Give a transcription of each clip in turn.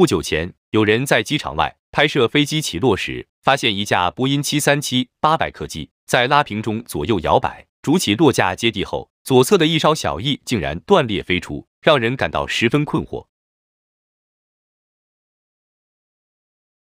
不久前，有人在机场外拍摄飞机起落时，发现一架波音七三七八百客机在拉平中左右摇摆，主起落架接地后，左侧的一梢小翼竟然断裂飞出，让人感到十分困惑。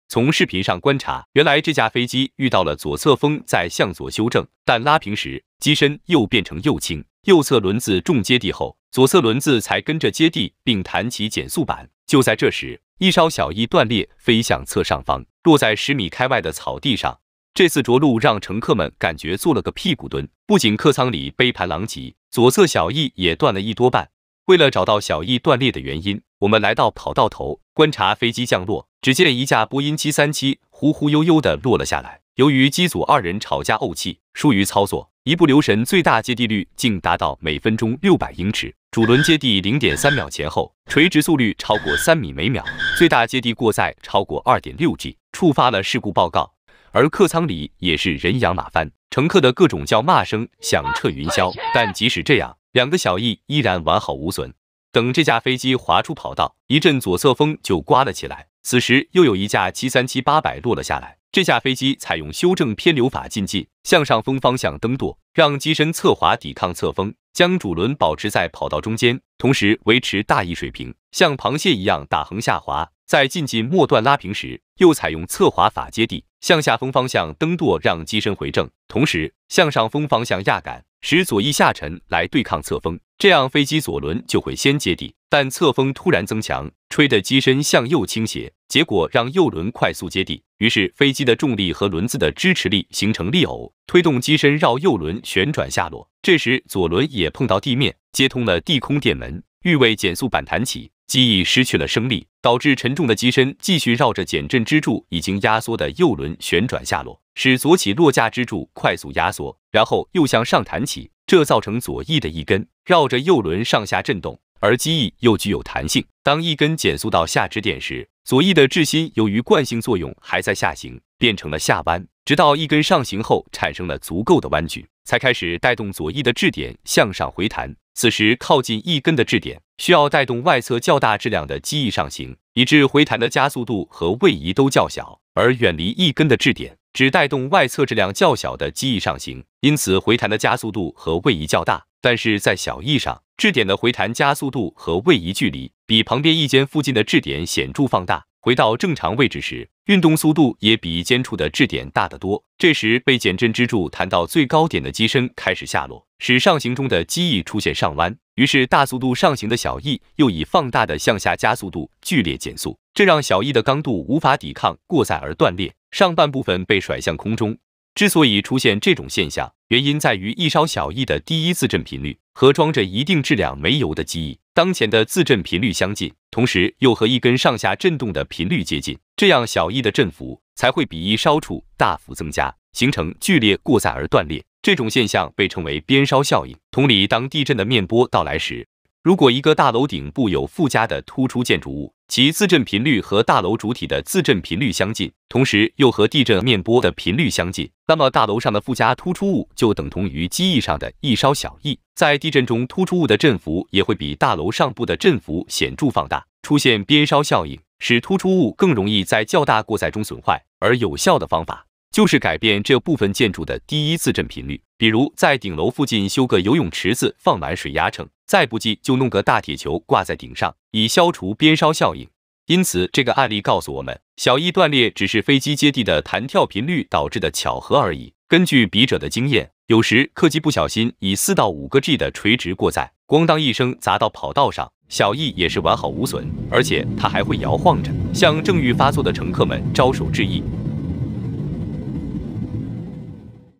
从视频上观察，原来这架飞机遇到了左侧风，在向左修正，但拉平时机身又变成右倾，右侧轮子重接地后。左侧轮子才跟着接地并弹起减速板，就在这时，一烧小翼断裂，飞向侧上方，落在十米开外的草地上。这次着陆让乘客们感觉坐了个屁股蹲，不仅客舱里杯盘狼藉，左侧小翼也断了一多半。为了找到小翼断裂的原因，我们来到跑道头观察飞机降落，只见一架波音七三七忽忽悠悠地落了下来。由于机组二人吵架怄气，疏于操作，一不留神，最大接地率竟达到每分钟六百英尺。主轮接地零点三秒前后，垂直速率超过三米每秒，最大接地过载超过二点六 g，触发了事故报告。而客舱里也是人仰马翻，乘客的各种叫骂声响彻云霄。但即使这样，两个小翼依然完好无损。等这架飞机滑出跑道，一阵左侧风就刮了起来。此时又有一架七三七八百落了下来。这架飞机采用修正偏流法进近，向上风方向蹬舵。让机身侧滑抵抗侧风，将主轮保持在跑道中间，同时维持大翼水平，像螃蟹一样打横下滑。在进近末段拉平时，又采用侧滑法接地，向下风方向蹬舵让机身回正，同时向上风方向压杆，使左翼下沉来对抗侧风。这样飞机左轮就会先接地，但侧风突然增强，吹得机身向右倾斜，结果让右轮快速接地。于是，飞机的重力和轮子的支持力形成力偶，推动机身绕右轮旋转下落。这时，左轮也碰到地面，接通了地空电门，预位减速板弹起，机翼失去了升力，导致沉重的机身继续绕着减震支柱已经压缩的右轮旋转下落，使左起落架支柱快速压缩，然后又向上弹起。这造成左翼的一根绕着右轮上下震动，而机翼又具有弹性，当一根减速到下支点时。左翼的质心由于惯性作用还在下行，变成了下弯，直到一根上行后产生了足够的弯矩，才开始带动左翼的质点向上回弹。此时靠近一根的质点需要带动外侧较大质量的机翼上行，以致回弹的加速度和位移都较小；而远离一根的质点只带动外侧质量较小的机翼上行，因此回弹的加速度和位移较大。但是在小翼上，质点的回弹加速度和位移距离比旁边翼尖附近的质点显著放大。回到正常位置时，运动速度也比翼尖处的质点大得多。这时，被减震支柱弹到最高点的机身开始下落，使上行中的机翼出现上弯。于是，大速度上行的小翼又以放大的向下加速度剧烈减速，这让小翼的刚度无法抵抗过载而断裂，上半部分被甩向空中。之所以出现这种现象，原因在于一烧小翼的第一自振频率和装着一定质量煤油的机翼当前的自振频率相近，同时又和一根上下振动的频率接近，这样小翼的振幅才会比一烧处大幅增加，形成剧烈过载而断裂。这种现象被称为边烧效应。同理，当地震的面波到来时，如果一个大楼顶部有附加的突出建筑物，其自振频率和大楼主体的自振频率相近，同时又和地震面波的频率相近，那么大楼上的附加突出物就等同于机翼上的一稍小翼。在地震中，突出物的振幅也会比大楼上部的振幅显著放大，出现边烧效应，使突出物更容易在较大过载中损坏。而有效的方法。就是改变这部分建筑的第一次振频率，比如在顶楼附近修个游泳池子，放满水压秤；再不济就弄个大铁球挂在顶上，以消除边烧效应。因此，这个案例告诉我们，小翼断裂只是飞机接地的弹跳频率导致的巧合而已。根据笔者的经验，有时客机不小心以四到五个 G 的垂直过载，咣当一声砸到跑道上，小翼也是完好无损，而且它还会摇晃着向正欲发作的乘客们招手致意。